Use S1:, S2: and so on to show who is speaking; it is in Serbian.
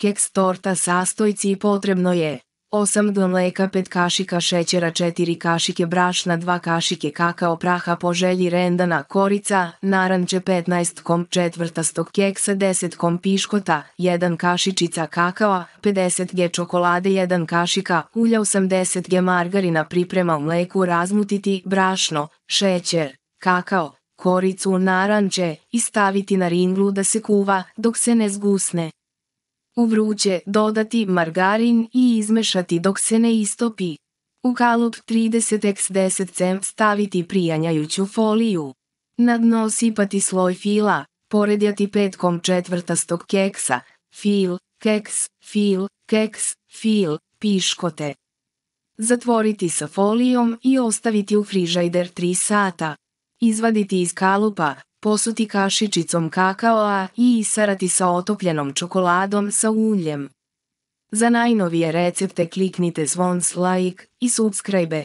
S1: keks torta sastojci potrebno je 8 do mleka 5 kašika šećera 4 kašike brašna 2 kašike kakao praha po želji rendana korica, naranče 15 kom četvrtastog keksa 10 kom piškota 1 kašičica kakao 50 g čokolade 1 kašika ulja 80 g margarina priprema u mleku razmutiti brašno, šećer, kakao, koricu naranče i staviti na ringlu da se kuva dok se ne zgusne. U vruće dodati margarin i izmešati dok se ne istopi. U kalup 30x10 cm staviti prijanjajuću foliju. Na dno sipati sloj fila, poredjati petkom četvrtastog keksa, fil, keks, fil, keks, fil, piškote. Zatvoriti sa folijom i ostaviti u frižajder 3 sata. Izvaditi iz kalupa, posuti kašičicom kakaoa i isarati sa otopljenom čokoladom sa uljem. Za najnovije recepte kliknite zvon like i subscribe.